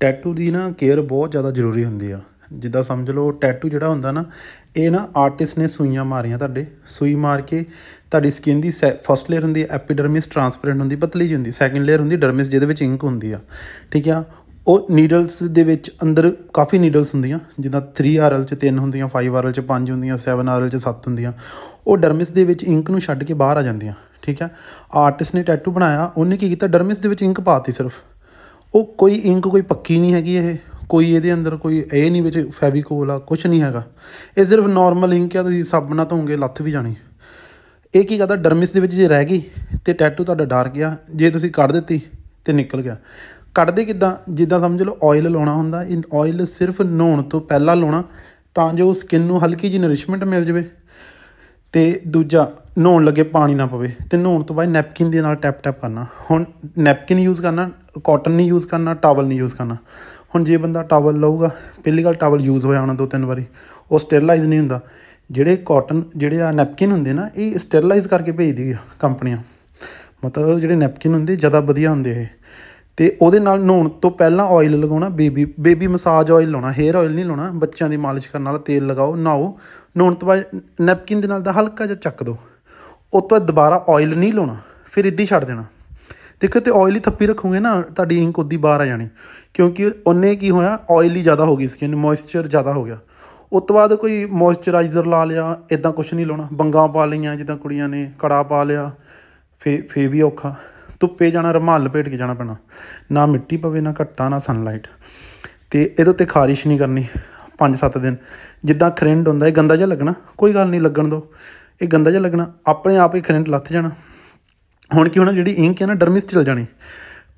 tattoo ਦੀ ਨਾ care ਬਹੁਤ ਜ਼ਿਆਦਾ ਜ਼ਰੂਰੀ ਹੁੰਦੀ ਆ ਜਿੱਦਾਂ ਸਮਝ ਲਓ ਟੈਟੂ ਜਿਹੜਾ ਹੁੰਦਾ ਨਾ ਇਹ ਨਾ ਆਰਟਿਸਟ ਨੇ ਸੂਈਆਂ ਮਾਰੀਆਂ ਤੁਹਾਡੇ ਸੂਈ ਮਾਰ ਕੇ ਤੁਹਾਡੀ ਸਕਿਨ ਦੀ ਫਸਟ ਲੇਅਰ ਹੁੰਦੀ ਐਪੀਡਰਮਿਸ ਟ੍ਰਾਂਸਪੇਰੈਂਟ ਹੁੰਦੀ ਪਤਲੀ ਜੀ ਹੁੰਦੀ ਸੈਕੰਡ ਲੇਅਰ ਹੁੰਦੀ ਡਰਮਿਸ ਜਿਹਦੇ ਵਿੱਚ ਇੰਕ ਹੁੰਦੀ ਆ ਠੀਕ ਆ ਉਹ ਨੀਡਲਸ ਦੇ ਵਿੱਚ ਅੰਦਰ ਕਾਫੀ ਨੀਡਲਸ ਹੁੰਦੀਆਂ ਜਿੱਦਾਂ 3RL ਚ 3 ਹੁੰਦੀਆਂ 5RL ਚ 5 ਹੁੰਦੀਆਂ 7RL ਚ 7 ਹੁੰਦੀਆਂ ਉਹ ਡਰਮਿਸ ਦੇ ਵਿੱਚ ਇੰਕ ਨੂੰ ਛੱਡ ਕੇ ਬਾਹਰ ਆ ਜਾਂਦੀਆਂ ਠੀਕ ਆ ਆਰਟਿਸਟ ਨੇ ਟੈਟੂ ਬਣਾਇਆ ਉਹਨੇ ਕੀ ਕੀਤਾ ਡਰਮਿਸ ਦੇ ਵਿੱਚ ਇੰਕ ਪਾਤੀ ਸਿਰਫ ਉਹ ਕੋਈ ਇੰਕ ਕੋਈ ਪੱਕੀ ਨਹੀਂ ਹੈਗੀ ਇਹ ਕੋਈ ਇਹਦੇ ਅੰਦਰ ਕੋਈ ਇਹ ਨਹੀਂ ਵਿੱਚ ਫੈਵੀਕੋਲ ਆ ਕੁਝ ਨਹੀਂ ਹੈਗਾ ਇਹ ਸਿਰਫ ਨਾਰਮਲ ਇੰਕ ਆ ਤੁਸੀਂ ਸਭ ਨਾਲ ਧੋਗੇ ਲੱਥ ਵੀ ਜਾਣੀ ਇਹ ਕੀ ਕਹਦਾ ਡਰਮਿਸ ਦੇ ਵਿੱਚ ਜੇ ਰਹਿ ਗਈ ਤੇ ਟੈਟੂ ਤੁਹਾਡਾ ਡਾਰਕ ਗਿਆ ਜੇ ਤੁਸੀਂ ਕੱਢ ਦਿੱਤੀ ਤੇ ਨਿਕਲ ਗਿਆ ਕੱਢਦੇ ਕਿਦਾਂ ਜਿੱਦਾਂ ਸਮਝ ਲਓ ਆਇਲ ਲਾਉਣਾ ਹੁੰਦਾ ਇਹ ਆਇਲ ਸਿਰਫ ਨਹਾਉਣ ਤੋਂ ਪਹਿਲਾਂ ਲਾਉਣਾ ਤਾਂ ਜੋ ਸਕਿਨ ਨੂੰ ਹਲਕੀ ਜਿਹੀ ਨਰਿਸ਼ਮੈਂਟ ਮਿਲ ਜਵੇ ਤੇ ਦੂਜਾ ਨਹਾਉਣ ਲੱਗੇ ਪਾਣੀ ਨਾ ਪਵੇ ਤੇ ਨਹਾਉਣ ਤੋਂ ਬਾਅਦ ਨੈਪਕਿਨ ਦੇ ਨਾਲ ਟੈਪ ਟੈਪ ਕਰਨਾ ਹੁਣ ਨੈਪਕਿਨ ਯੂਜ਼ ਕਰਨਾ ਕਾਟਨ ਨਹੀਂ ਯੂਜ਼ ਕਰਨਾ ਟਾਵਲ ਨਹੀਂ ਯੂਜ਼ ਕਰਨਾ ਹੁਣ ਜੇ ਬੰਦਾ ਟਾਵਲ ਲਊਗਾ ਪਹਿਲੀ ਗੱਲ ਟਾਵਲ ਯੂਜ਼ ਹੋਇਆ ਹੋਣਾ ਦੋ ਤਿੰਨ ਵਾਰੀ ਉਹ ਸਟਰਲਾਈਜ਼ ਨਹੀਂ ਹੁੰਦਾ ਜਿਹੜੇ ਕਾਟਨ ਜਿਹੜੇ ਆ ਨੈਪਕਿਨ ਹੁੰਦੇ ਨਾ ਇਹ ਸਟਰਲਾਈਜ਼ ਕਰਕੇ ਭੇਜਦੀ ਆ ਕੰਪਨੀਆਂ ਮਤਲਬ ਜਿਹੜੇ ਨੈਪਕਿਨ ਹੁੰਦੇ ਜ਼ਿਆਦਾ ਵਧੀਆ ਹੁੰਦੇ ਇਹ ਤੇ ਉਹਦੇ ਨਾਲ ਨਹਾਉਣ ਤੋਂ ਪਹਿਲਾਂ ਆਇਲ ਲਗਾਉਣਾ ਬੇਬੀ ਬੇਬੀ ਮਸਾਜ ਆਇਲ ਲਾਉਣਾ ਹੇਅਰ ਆਇਲ ਨਹੀਂ ਲਾਉਣਾ ਬੱਚਿਆਂ ਦੀ ਮਾਲਿਸ਼ ਕਰਨ ਨਾਲ ਤੇਲ ਲਗਾਓ ਨਾਓ ਨਹਾਉਣ ਤੋਂ ਬਾਅਦ ਨੈਪਕਿਨ ਦੇ ਨਾਲ ਦਾ ਹਲਕਾ ਜਿਹਾ ਚੱਕ ਦਿਓ ਉਹ ਤੋਂ ਦੁਬਾਰਾ ਆਇਲ ਨਹੀਂ ਲਾਉਣਾ ਫਿਰ ਇੱਦੀ ਛੱਡ ਦੇਣਾ ਦੇਖੋ ਤੇ ਆਇਲੀ ਥੱਪੀ ਰੱਖੋਗੇ ਨਾ ਤੁਹਾਡੀ ਇੰਕ ਉਦੀ ਬਾਹਰ ਆ ਜਾਣੀ ਕਿਉਂਕਿ ਉਹਨੇ ਕੀ ਹੋਇਆ ਆਇਲੀ ਜ਼ਿਆਦਾ ਹੋ ਗਈ ਸਕਿਨ ਮੋਇਸਚਰ ਜ਼ਿਆਦਾ ਹੋ ਗਿਆ ਉਸ ਤੋਂ ਬਾਅਦ ਕੋਈ ਮੋਇਸਚਰਾਈਜ਼ਰ ਲਾ ਲਿਆ ਇਦਾਂ ਕੁਝ ਨਹੀਂ ਲਾਉਣਾ ਬੰਗਾ ਪਾ ਲਈਆਂ ਜਿੱਦਾਂ ਕੁੜੀਆਂ ਨੇ ਕੜਾ ਪਾ ਲਿਆ ਫੇ ਫੇ ਵੀ ਔਖਾ ਧੁੱਪੇ ਜਾਣਾ ਰਮਾਲ ਲਪੇਟ ਕੇ ਜਾਣਾ ਪੈਣਾ ਨਾ ਮਿੱਟੀ ਪਵੇ ਨਾ ਘੱਟਾ ਨਾ ਸਨਲਾਈਟ ਤੇ ਇਹਦੇ ਤੇ ਖਾਰਿਸ਼ ਨਹੀਂ ਕਰਨੀ 5-7 ਦਿਨ ਜਿੱਦਾਂ ਖਰਿੰਡ ਹੁੰਦਾ ਇਹ ਗੰਦਾ ਜਿਹਾ ਲੱਗਣਾ ਕੋਈ ਗੱਲ ਨਹੀਂ ਲੱਗਣ ਦੋ ਇਹ ਗੰਦਾ ਜਿਹਾ ਲੱਗਣਾ ਆਪਣੇ ਆਪ ਹੀ ਖਰਿੰਡ ਲੱਥ ਜਾਣਾ ਹੁਣ ਕੀ ਹੋਣਾ ਜਿਹੜੀ ਇੰਕ ਹੈ ਨਾ ਡਰਮਿਸ ਚਲ ਜਾਣੀ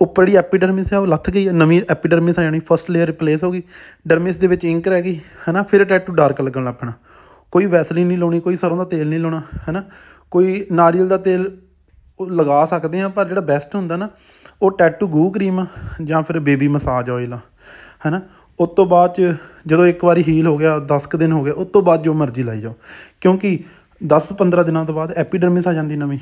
ਉੱਪਰ ਜਿਹੜੀ ਐਪੀਡਰਮਿਸ ਹੈ ਉਹ ਲੱਥ ਗਈ ਨਵੀਂ ਐਪੀਡਰਮਿਸ ਆ ਜਾਣੀ ਫਰਸਟ ਲੇਅਰ ਰਿਪਲੇਸ ਹੋ ਗਈ ਡਰਮਿਸ ਦੇ ਵਿੱਚ ਇੰਕ ਰਹਿ ਗਈ ਹਨਾ ਫਿਰ ਟੈਟੂ ਡਾਰਕ ਲੱਗਣ ਲੱਪਣਾ ਕੋਈ ਵੈਸਲੀਨ ਨਹੀਂ ਲਾਉਣੀ ਕੋਈ ਸਰੋਂ ਦਾ ਤੇਲ ਨਹੀਂ ਲਾਉਣਾ ਹੈਨਾ ਕੋਈ ਨਾਰੀਅਲ ਦਾ ਤੇਲ ਲਗਾ ਸਕਦੇ ਆ ਪਰ ਜਿਹੜਾ ਬੈਸਟ ਹੁੰਦਾ ਨਾ ਉਹ ਟੈਟੂ ਗੂ ਕਰੀਮ ਜਾਂ ਫਿਰ ਬੇਬੀ ਮਸਾਜ ਆਇਲ ਹਨਾ ਹੈਨਾ ਉਸ ਤੋਂ ਬਾਅਦ ਚ ਜਦੋਂ ਇੱਕ ਵਾਰੀ ਹੀਲ ਹੋ ਗਿਆ 10 ਦਿਨ ਹੋ ਗਏ ਉਸ ਤੋਂ ਬਾਅਦ ਜੋ ਮਰਜ਼ੀ ਲਾਈ ਜਾਓ ਕਿਉਂਕਿ 10 15 ਦਿਨਾਂ ਤੋਂ ਬਾਅਦ ਐਪੀਡਰਮਿਸ ਆ ਜਾਂਦੀ ਨਵੀਂ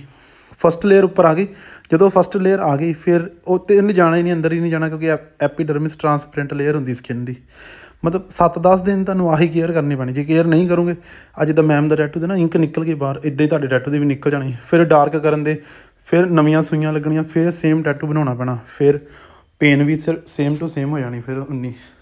ਫਸਟ ਲੇਅਰ ਉੱਪਰ ਆ ਗਈ ਜਦੋਂ ਫਸਟ ਲੇਅਰ ਆ ਗਈ ਫਿਰ ਉਹ ਤੇ ਨਹੀਂ ਜਾਣਾ ਹੀ ਨਹੀਂ ਅੰਦਰ ਹੀ ਨਹੀਂ ਜਾਣਾ ਕਿਉਂਕਿ ਐਪੀਡਰਮਿਸ ਟ੍ਰਾਂਸਪੇਰੈਂਟ ਲੇਅਰ ਹੁੰਦੀ ਸਕਿਨ ਦੀ ਮਤਲਬ 7-10 ਦਿਨ ਤੁਹਾਨੂੰ ਆਹੀ ਕੇਅਰ ਕਰਨੀ ਪੈਣੀ ਜੇ ਕੇਅਰ ਨਹੀਂ ਕਰੋਗੇ ਅੱਜ ਦਾ ਮੈਮ ਦਾ ਟੈਟੂ ਦੇ ਨਾ ਇੰਕ ਨਿਕਲ ਕੇ ਬਾਹਰ ਇਦਾਂ ਹੀ ਤੁਹਾਡੇ ਟੈਟੂ ਦੇ ਵੀ ਨਿਕਲ ਜਾਣੇ ਫਿਰ ਡਾਰਕ ਕਰਨ ਦੇ ਫਿਰ ਨਵੀਆਂ ਸੂਈਆਂ ਲੱਗਣੀਆਂ ਫਿਰ ਸੇਮ ਟੈਟੂ ਬਣਾਉਣਾ ਪੈਣਾ ਫਿਰ ਪੇਨ ਵੀ ਸੇਮ ਟੂ ਸੇਮ ਹੋ ਜਾਣੀ ਫਿਰ 19